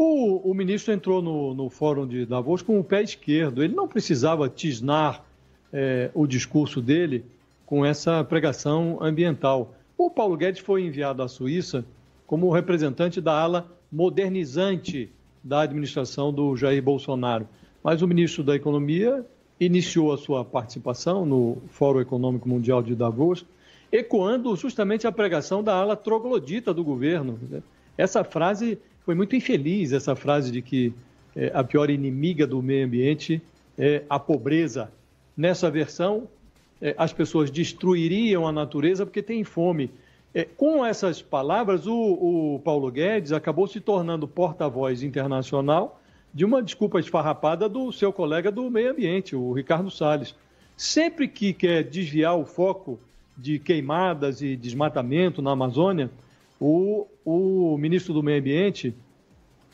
O, o ministro entrou no, no fórum de Davos com o pé esquerdo. Ele não precisava tisnar é, o discurso dele com essa pregação ambiental. O Paulo Guedes foi enviado à Suíça como representante da ala modernizante da administração do Jair Bolsonaro. Mas o ministro da Economia iniciou a sua participação no Fórum Econômico Mundial de Davos, ecoando justamente a pregação da ala troglodita do governo. Essa frase foi muito infeliz essa frase de que é, a pior inimiga do meio ambiente é a pobreza. Nessa versão, é, as pessoas destruiriam a natureza porque têm fome. É, com essas palavras, o, o Paulo Guedes acabou se tornando porta-voz internacional de uma desculpa esfarrapada do seu colega do meio ambiente, o Ricardo Salles. Sempre que quer desviar o foco de queimadas e desmatamento na Amazônia, o, o ministro do Meio Ambiente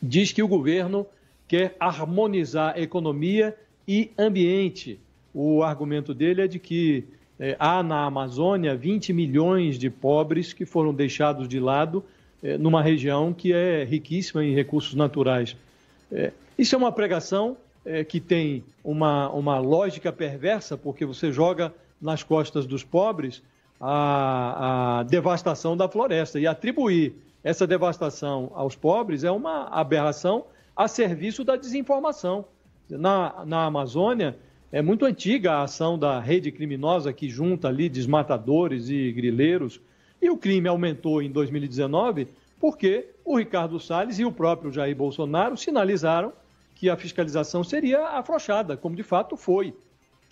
diz que o governo quer harmonizar economia e ambiente. O argumento dele é de que eh, há na Amazônia 20 milhões de pobres que foram deixados de lado eh, numa região que é riquíssima em recursos naturais. Eh, isso é uma pregação que tem uma, uma lógica perversa, porque você joga nas costas dos pobres a, a devastação da floresta. E atribuir essa devastação aos pobres é uma aberração a serviço da desinformação. Na, na Amazônia, é muito antiga a ação da rede criminosa que junta ali desmatadores e grileiros. E o crime aumentou em 2019 porque o Ricardo Salles e o próprio Jair Bolsonaro sinalizaram que a fiscalização seria afrouxada, como de fato foi.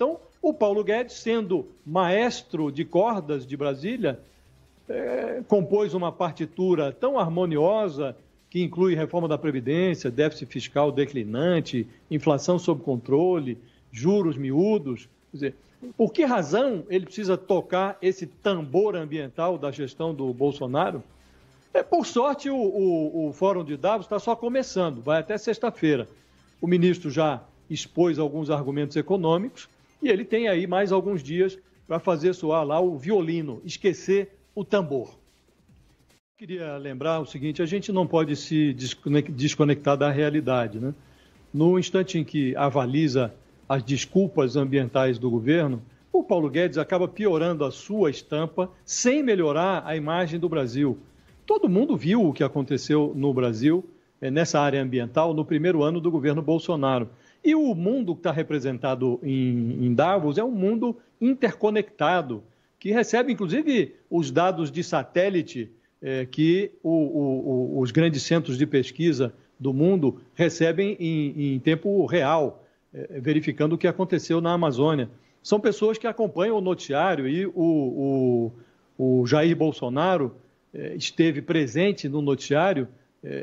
Então, o Paulo Guedes, sendo maestro de cordas de Brasília, é, compôs uma partitura tão harmoniosa que inclui reforma da Previdência, déficit fiscal declinante, inflação sob controle, juros miúdos. Quer dizer, por que razão ele precisa tocar esse tambor ambiental da gestão do Bolsonaro? É, por sorte, o, o, o Fórum de Davos está só começando, vai até sexta-feira. O ministro já expôs alguns argumentos econômicos, e ele tem aí mais alguns dias para fazer soar lá o violino, esquecer o tambor. Queria lembrar o seguinte: a gente não pode se desconectar da realidade. Né? No instante em que avaliza as desculpas ambientais do governo, o Paulo Guedes acaba piorando a sua estampa sem melhorar a imagem do Brasil. Todo mundo viu o que aconteceu no Brasil eh, nessa área ambiental no primeiro ano do governo Bolsonaro. E o mundo que está representado em, em Davos é um mundo interconectado, que recebe, inclusive, os dados de satélite é, que o, o, o, os grandes centros de pesquisa do mundo recebem em, em tempo real, é, verificando o que aconteceu na Amazônia. São pessoas que acompanham o noticiário e o, Jair Bolsonaro é, esteve presente no noticiário,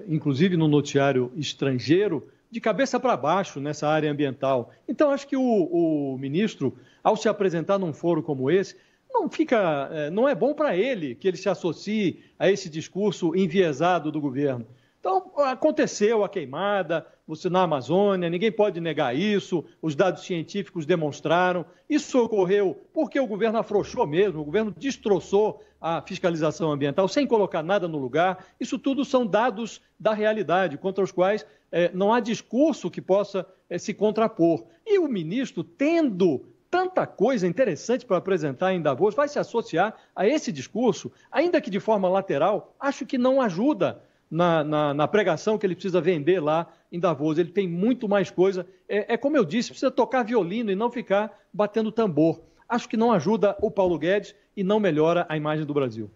inclusive no noticiário estrangeiro, de cabeça para baixo nessa área ambiental. Então, acho que o, o ministro, ao se apresentar num foro como esse, não fica, eh, não é bom para ele que ele se associe a esse discurso enviesado do governo. Então, aconteceu a queimada na Amazônia, ninguém pode negar isso, os dados científicos demonstraram. Isso ocorreu porque o governo afrouxou mesmo, o governo destroçou a fiscalização ambiental sem colocar nada no lugar. Isso tudo são dados da realidade, contra os quais eh, não há discurso que possa eh, se contrapor. E o ministro, tendo tanta coisa interessante para apresentar em Davos, vai se associar a esse discurso, ainda que de forma lateral, acho que não ajuda na, na, na, pregação que ele precisa vender lá em Davos. Ele tem muito mais coisa. É, é como eu disse, precisa tocar violino e não ficar batendo tambor. Acho que não ajuda o Paulo Guedes e não melhora a imagem do Brasil.